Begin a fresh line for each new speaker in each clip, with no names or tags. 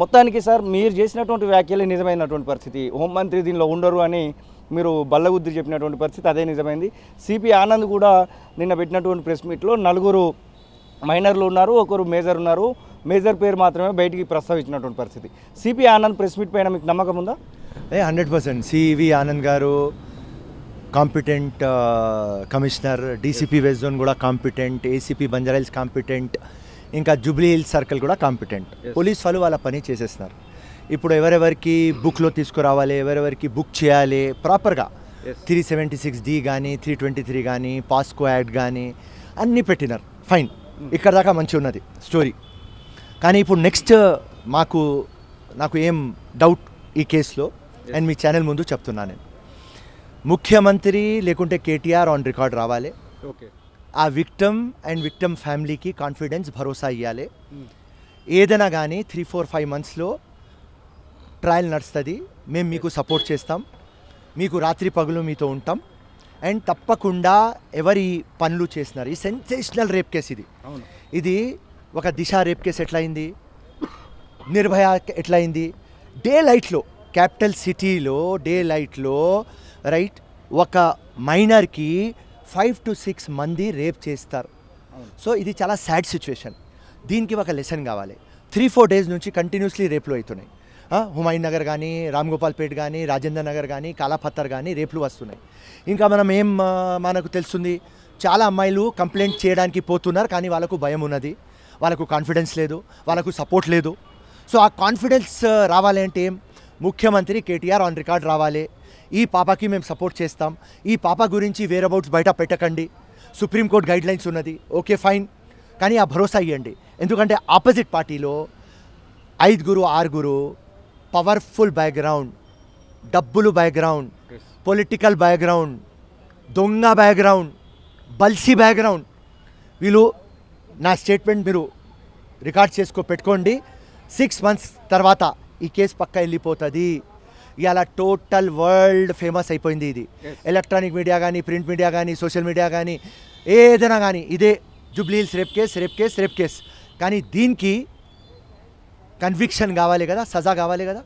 మొత్తానికి సార్ మీరు చేసినటువంటి వ్యాఖ్యలే నిజమైనటువంటి పరిస్థితి హోంమంత్రి దీనిలో ఉండరు అని మీరు బల్లగుద్ది చెప్పినటువంటి పరిస్థితి అదే నిజమైంది సిపి ఆనంద్ కూడా నిన్న పెట్టినటువంటి ప్రెస్ మీట్లో నలుగురు మైనర్లు ఉన్నారు ఒకరు మేజర్ ఉన్నారు మేజర్ పేరు మాత్రమే బయటికి ప్రస్తావించినటువంటి పరిస్థితి సిపి ఆనంద్ ప్రెస్ మీట్ పైన మీకు నమ్మకం ఉందా
a hundred percent C V Anand garu competent commissioner DCP west zone కూడా కాంపిటెంట్ ఏసీపీ బంజారాయిల్స్ కాంపిటెంట్ ఇంకా జూబ్లీ హిల్ సర్కిల్ కూడా కాంపిటెంట్ పోలీస్ వాళ్ళు వాళ్ళ పని చేసేస్తున్నారు ఇప్పుడు ఎవరెవరికి బుక్లో తీసుకురావాలి ఎవరెవరికి బుక్ చేయాలి ప్రాపర్గా త్రీ సెవెంటీ సిక్స్ డి కానీ త్రీ ట్వంటీ త్రీ కానీ పాస్కో యాడ్ కానీ అన్నీ పెట్టినారు ఫైన్ hmm. ఇక్కడ దాకా మంచి ఉన్నది స్టోరీ కానీ ఇప్పుడు నెక్స్ట్ మాకు నాకు ఏం డౌట్ ఈ కేసులో అండ్ మీ ఛానల్ ముందు చెప్తున్నా నేను ముఖ్యమంత్రి లేకుంటే కేటీఆర్ ఆన్ రికార్డ్ రావాలి ఓకే ఆ విక్టమ్ అండ్ విక్టమ్ ఫ్యామిలీకి కాన్ఫిడెన్స్ భరోసా ఇవ్వాలి hmm. ఏదైనా కానీ త్రీ ఫోర్ ఫైవ్ మంత్స్లో ట్రయల్ నడుస్తుంది మేము మీకు సపోర్ట్ చేస్తాం మీకు రాత్రి పగులు మీతో ఉంటాం అండ్ తప్పకుండా ఎవరి పనులు చేసినారు ఈ సెన్సేషనల్ రేప్ కేసు ఇది ఇది ఒక దిశ రేప్ కేసు ఎట్లయింది నిర్భయ ఎట్లయింది డే లైట్లో క్యాపిటల్ సిటీలో డే లైట్లో రైట్ ఒక మైనర్కి ఫైవ్ టు సిక్స్ మంది రేప్ చేస్తారు సో ఇది చాలా సాడ్ సిచ్యువేషన్ దీనికి ఒక లెసన్ కావాలి త్రీ ఫోర్ డేస్ నుంచి కంటిన్యూస్లీ రేపులు అవుతున్నాయి హుమాయూన్ నగర్ కానీ రామ్ గోపాల్పేట్ కానీ రాజేంద్ర నగర్ కానీ కాలాపత్తర్ కానీ రేపులు వస్తున్నాయి ఇంకా మనం ఏం మనకు తెలుస్తుంది చాలా అమ్మాయిలు కంప్లైంట్ చేయడానికి పోతున్నారు కానీ వాళ్ళకు భయం ఉన్నది వాళ్ళకు కాన్ఫిడెన్స్ లేదు వాళ్ళకు సపోర్ట్ లేదు సో ఆ కాన్ఫిడెన్స్ రావాలి అంటే ముఖ్యమంత్రి కేటీఆర్ ఆన్ రికార్డ్ రావాలి ఈ పాపకి మేము సపోర్ట్ చేస్తాం ఈ పాప గురించి వేరబౌట్స్ బయట పెట్టకండి సుప్రీంకోర్టు గైడ్ లైన్స్ ఉన్నది ఓకే ఫైన్ కానీ ఆ భరోసా ఇవ్వండి ఎందుకంటే ఆపోజిట్ పార్టీలో ఐదుగురు ఆరుగురు పవర్ఫుల్ బ్యాక్గ్రౌండ్ డబ్బులు బ్యాక్గ్రౌండ్ పొలిటికల్ బ్యాక్గ్రౌండ్ దొంగ బ్యాక్గ్రౌండ్ బల్సీ బ్యాక్గ్రౌండ్ వీళ్ళు నా స్టేట్మెంట్ మీరు రికార్డ్ చేసుకో పెట్టుకోండి సిక్స్ మంత్స్ తర్వాత ఈ కేసు పక్క వెళ్ళిపోతుంది ఇవాళ టోటల్ వరల్డ్ ఫేమస్ అయిపోయింది ఇది ఎలక్ట్రానిక్ మీడియా కానీ ప్రింట్ మీడియా కానీ సోషల్ మీడియా కానీ ఏదైనా కానీ ఇదే Jubilee Hills rape case rape case rape case కానీ దీనికి కన్విక్షన్ కావాలి కదా సజా కావాలి కదా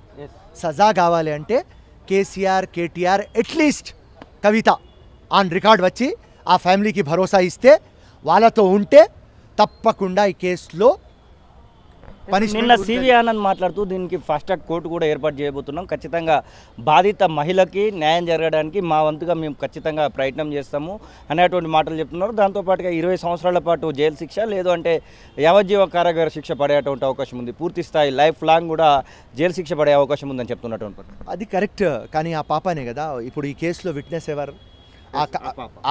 సజా కావాలి అంటే KCR KTR at least Kavitha on record వచ్చి ఆ ఫ్యామిలీకి భరోసా ఇస్తే వాళ్ళతో ఉంటే తప్పకుండా ఈ కేసులో నిన్న సివి
ఆనంద్ మాట్లాడుతూ దీనికి ఫాస్ట్ ట్రాక్ కోర్టు కూడా ఏర్పాటు చేయబోతున్నాం ఖచ్చితంగా బాధిత మహిళకి న్యాయం జరగడానికి మా వంతుగా మేము ఖచ్చితంగా ప్రయత్నం చేస్తాము అనేటువంటి మాటలు చెప్తున్నారు దాంతోపాటుగా ఇరవై సంవత్సరాల పాటు జైలు శిక్ష లేదు అంటే యావజ్జీవ కారాగార శిక్ష పడేటువంటి అవకాశం ఉంది పూర్తి స్థాయి లైఫ్ లాంగ్ కూడా జైలు శిక్ష పడే అవకాశం ఉందని చెప్తున్నటువంటి
అది కరెక్ట్ కానీ ఆ పాపనే కదా ఇప్పుడు ఈ కేసులో విట్నెస్ ఎవరు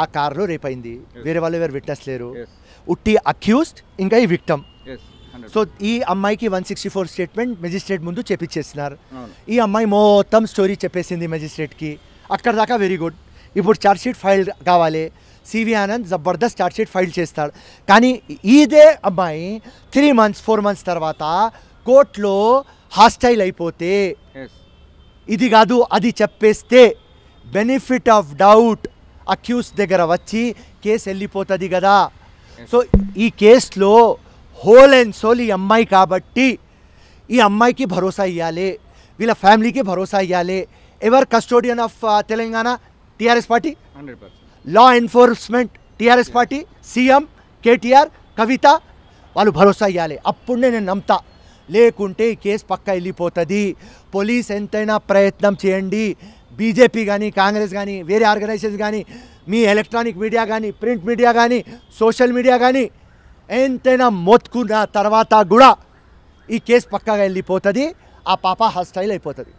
ఆ కారులో రేపైంది వేరే వాళ్ళు ఎవరు విట్నెస్ లేరు ఉట్టి అక్యూస్డ్ ఇంకా ఈ విక్టమ్ సో ఈ అమ్మాయికి one sixty four statement magistrate ముందు చెప్పించేస్తున్నారు ఈ అమ్మాయి మొత్తం స్టోరీ చెప్పేసింది మెజిస్ట్రేట్కి అక్కడ దాకా వెరీ గుడ్ ఇప్పుడు ఛార్జ్షీట్ ఫైల్ కావాలి సివి ఆనంద్ జబర్దస్త్ ఛార్జ్షీట్ ఫైల్ చేస్తాడు కానీ ఇదే అమ్మాయి త్రీ మంత్స్ ఫోర్ మంత్స్ తర్వాత కోర్టులో హాస్టైల్ అయిపోతే ఇది కాదు అది చెప్పేస్తే బెనిఫిట్ ఆఫ్ డౌట్ అక్యూస్ దగ్గర వచ్చి కేసు వెళ్ళిపోతుంది కదా సో ఈ కేసులో హోల్ అండ్ సోల్ ఈ అమ్మాయి కాబట్టి ఈ అమ్మాయికి భరోసా ఇవ్వాలి వీళ్ళ ఫ్యామిలీకి భరోసా ఇవ్వాలి ever custodian of Telangana TRS party law enforcement TRS party CM KTR Kavitha వాళ్ళు భరోసా ఇవ్వాలి అప్పుడే నేను నమ్తా లేకుంటే ఈ కేసు పక్క వెళ్ళిపోతుంది పోలీస్ ఎంతైనా ప్రయత్నం చేయండి బీజేపీ కానీ కాంగ్రెస్ కానీ వేరే ఆర్గనైజేషన్స్ కానీ మీ ఎలక్ట్రానిక్ మీడియా కానీ ప్రింట్ మీడియా కానీ సోషల్ మీడియా కానీ ఎంతైనా మొత్తుకున్న తర్వాత కూడా ఈ కేసు పక్కగా వెళ్ళిపోతుంది ఆ పాప హస్టైల్ అయిపోతుంది